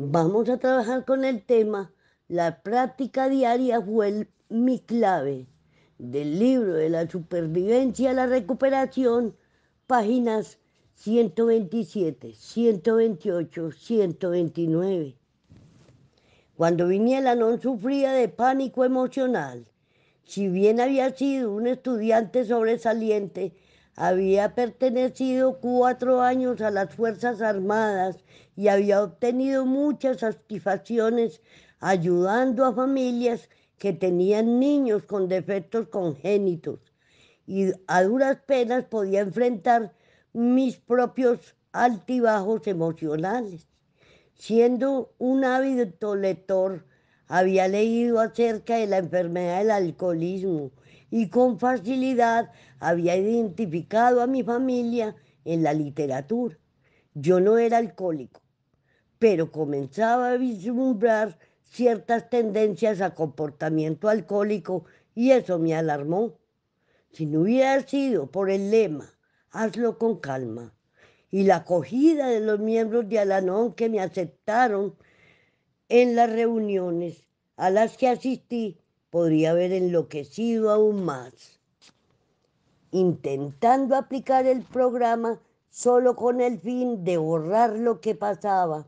Vamos a trabajar con el tema La práctica diaria fue mi clave del libro de la supervivencia a la recuperación, páginas 127, 128, 129. Cuando la no sufría de pánico emocional, si bien había sido un estudiante sobresaliente, había pertenecido cuatro años a las Fuerzas Armadas y había obtenido muchas satisfacciones ayudando a familias que tenían niños con defectos congénitos y a duras penas podía enfrentar mis propios altibajos emocionales. Siendo un ávido lector, había leído acerca de la enfermedad del alcoholismo y con facilidad había identificado a mi familia en la literatura. Yo no era alcohólico, pero comenzaba a vislumbrar ciertas tendencias a comportamiento alcohólico y eso me alarmó. Si no hubiera sido por el lema, hazlo con calma, y la acogida de los miembros de Alanón que me aceptaron en las reuniones a las que asistí, podría haber enloquecido aún más, intentando aplicar el programa solo con el fin de borrar lo que pasaba.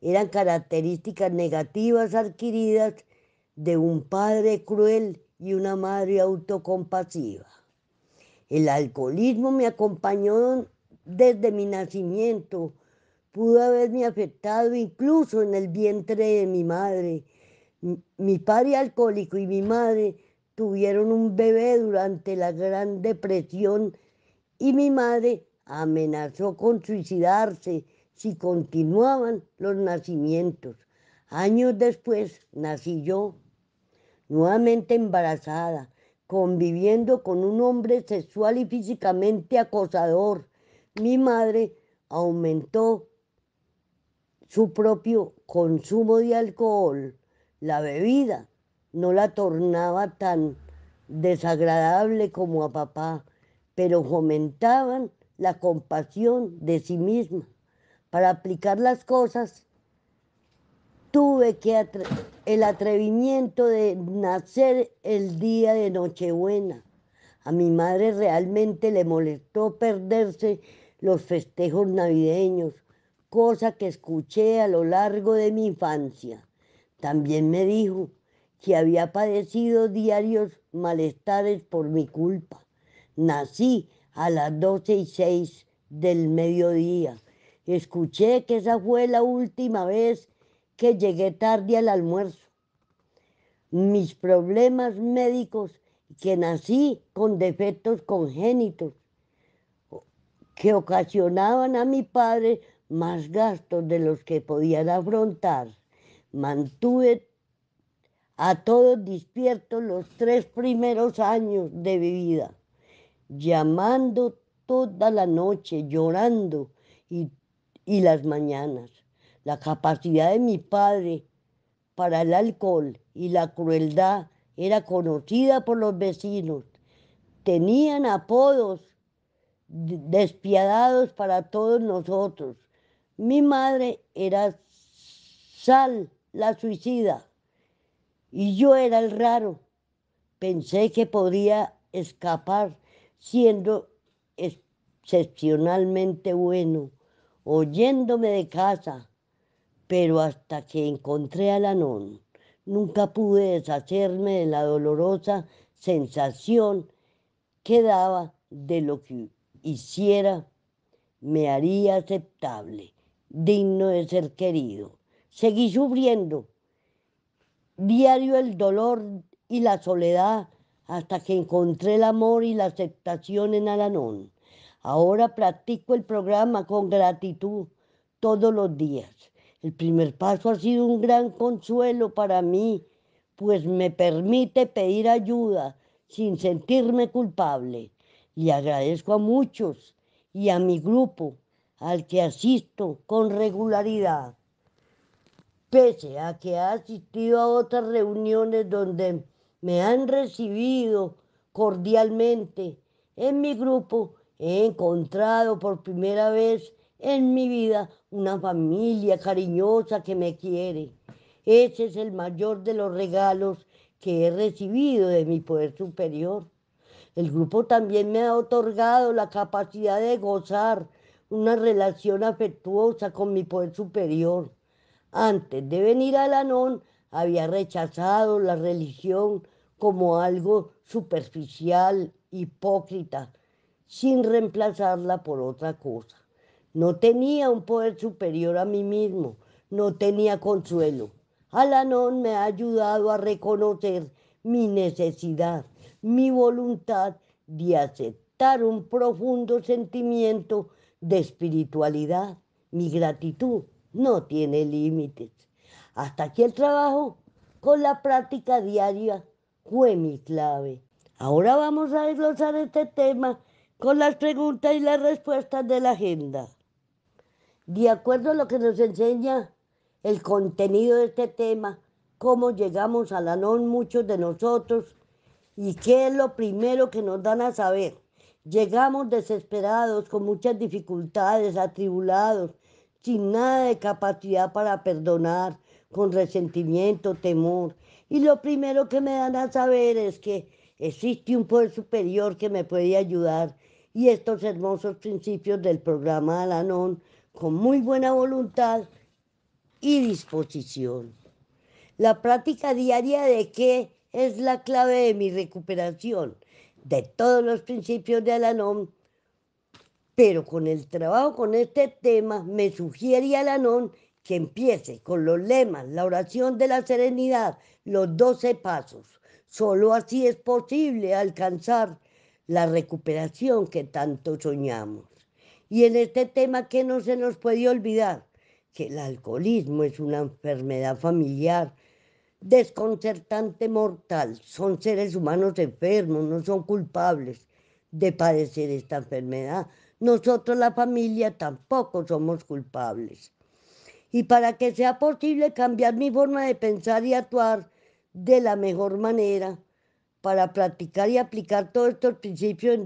Eran características negativas adquiridas de un padre cruel y una madre autocompasiva. El alcoholismo me acompañó desde mi nacimiento, pudo haberme afectado incluso en el vientre de mi madre mi padre alcohólico y mi madre tuvieron un bebé durante la Gran Depresión y mi madre amenazó con suicidarse si continuaban los nacimientos. Años después nací yo, nuevamente embarazada, conviviendo con un hombre sexual y físicamente acosador. Mi madre aumentó su propio consumo de alcohol la bebida no la tornaba tan desagradable como a papá, pero fomentaban la compasión de sí misma. Para aplicar las cosas, tuve que el atrevimiento de nacer el día de Nochebuena. A mi madre realmente le molestó perderse los festejos navideños, cosa que escuché a lo largo de mi infancia. También me dijo que había padecido diarios malestares por mi culpa. Nací a las 12 y seis del mediodía. Escuché que esa fue la última vez que llegué tarde al almuerzo. Mis problemas médicos, que nací con defectos congénitos, que ocasionaban a mi padre más gastos de los que podía afrontar. Mantuve a todos despiertos los tres primeros años de mi vida, llamando toda la noche, llorando y, y las mañanas. La capacidad de mi padre para el alcohol y la crueldad era conocida por los vecinos. Tenían apodos despiadados para todos nosotros. Mi madre era sal la suicida. Y yo era el raro. Pensé que podía escapar siendo excepcionalmente bueno, oyéndome de casa, pero hasta que encontré a Lanón, nunca pude deshacerme de la dolorosa sensación que daba de lo que hiciera me haría aceptable, digno de ser querido Seguí sufriendo. Diario el dolor y la soledad hasta que encontré el amor y la aceptación en Alanón. Ahora practico el programa con gratitud todos los días. El primer paso ha sido un gran consuelo para mí, pues me permite pedir ayuda sin sentirme culpable. Y agradezco a muchos y a mi grupo al que asisto con regularidad pese a que ha asistido a otras reuniones donde me han recibido cordialmente en mi grupo, he encontrado por primera vez en mi vida una familia cariñosa que me quiere. Ese es el mayor de los regalos que he recibido de mi poder superior. El grupo también me ha otorgado la capacidad de gozar una relación afectuosa con mi poder superior. Antes de venir a Lanón, había rechazado la religión como algo superficial, hipócrita, sin reemplazarla por otra cosa. No tenía un poder superior a mí mismo, no tenía consuelo. Alanón me ha ayudado a reconocer mi necesidad, mi voluntad de aceptar un profundo sentimiento de espiritualidad, mi gratitud no tiene límites. Hasta aquí el trabajo con la práctica diaria fue mi clave. Ahora vamos a desglosar este tema con las preguntas y las respuestas de la agenda. De acuerdo a lo que nos enseña el contenido de este tema, cómo llegamos a la non muchos de nosotros y qué es lo primero que nos dan a saber. Llegamos desesperados, con muchas dificultades, atribulados, sin nada de capacidad para perdonar, con resentimiento, temor. Y lo primero que me dan a saber es que existe un poder superior que me puede ayudar y estos hermosos principios del programa Alanón con muy buena voluntad y disposición. La práctica diaria de qué es la clave de mi recuperación, de todos los principios de Alanón pero con el trabajo con este tema me sugiere Alanón que empiece con los lemas, la oración de la serenidad, los doce pasos. Solo así es posible alcanzar la recuperación que tanto soñamos. Y en este tema que no se nos puede olvidar, que el alcoholismo es una enfermedad familiar desconcertante mortal. Son seres humanos enfermos, no son culpables de padecer esta enfermedad nosotros la familia tampoco somos culpables. Y para que sea posible cambiar mi forma de pensar y actuar de la mejor manera, para practicar y aplicar todos estos principios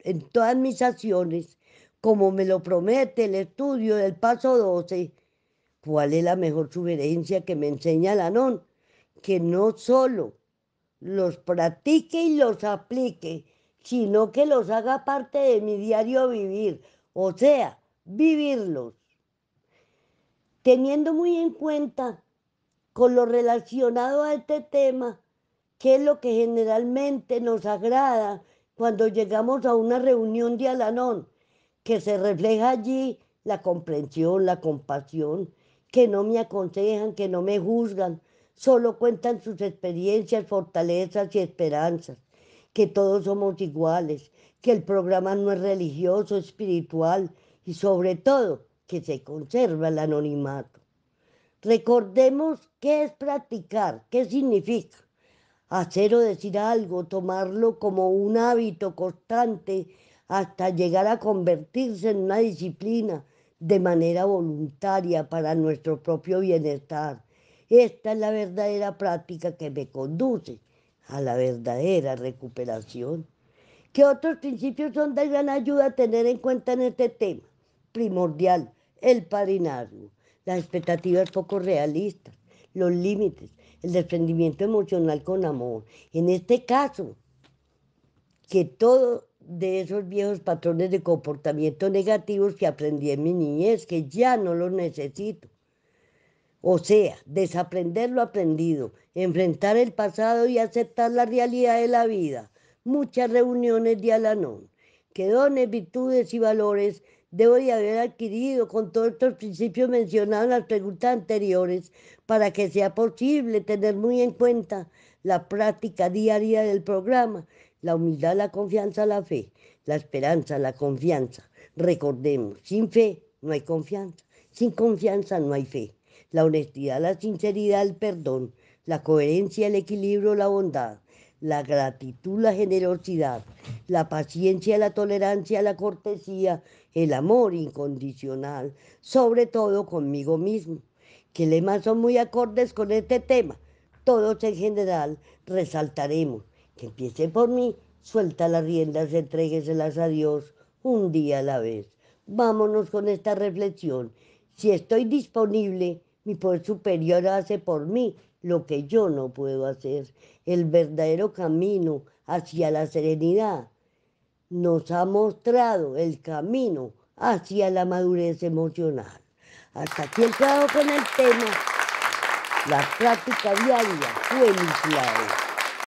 en, todas mis acciones, como me lo promete el estudio del paso 12, ¿cuál es la mejor sugerencia que me enseña la non? Que no solo los practique y los aplique, sino que los haga parte de mi diario vivir, o sea, vivirlos. Teniendo muy en cuenta con lo relacionado a este tema, que es lo que generalmente nos agrada cuando llegamos a una reunión de Alanón, que se refleja allí la comprensión, la compasión, que no me aconsejan, que no me juzgan, solo cuentan sus experiencias, fortalezas y esperanzas que todos somos iguales, que el programa no es religioso, espiritual y sobre todo que se conserva el anonimato. Recordemos qué es practicar, qué significa hacer o decir algo, tomarlo como un hábito constante hasta llegar a convertirse en una disciplina de manera voluntaria para nuestro propio bienestar. Esta es la verdadera práctica que me conduce a la verdadera recuperación. ¿Qué otros principios son de gran ayuda a tener en cuenta en este tema? Primordial, el padrinazgo, las expectativas poco realistas, los límites, el desprendimiento emocional con amor. En este caso, que todos de esos viejos patrones de comportamiento negativos que aprendí en mi niñez, que ya no los necesito. O sea, desaprender lo aprendido, enfrentar el pasado y aceptar la realidad de la vida. Muchas reuniones de Alanón. Que dones, virtudes y valores debo de haber adquirido con todos estos principios mencionados en las preguntas anteriores para que sea posible tener muy en cuenta la práctica diaria del programa, la humildad, la confianza, la fe, la esperanza, la confianza. Recordemos, sin fe no hay confianza, sin confianza no hay fe la honestidad, la sinceridad, el perdón, la coherencia, el equilibrio, la bondad, la gratitud, la generosidad, la paciencia, la tolerancia, la cortesía, el amor incondicional, sobre todo conmigo mismo. ¿Qué lemas son muy acordes con este tema. Todos en general resaltaremos que empiece por mí, suelta las riendas, entrégueselas a Dios un día a la vez. Vámonos con esta reflexión. Si estoy disponible, mi poder superior hace por mí lo que yo no puedo hacer. El verdadero camino hacia la serenidad nos ha mostrado el camino hacia la madurez emocional. Hasta aquí he quedado con el tema. La práctica diaria. fue iniciada.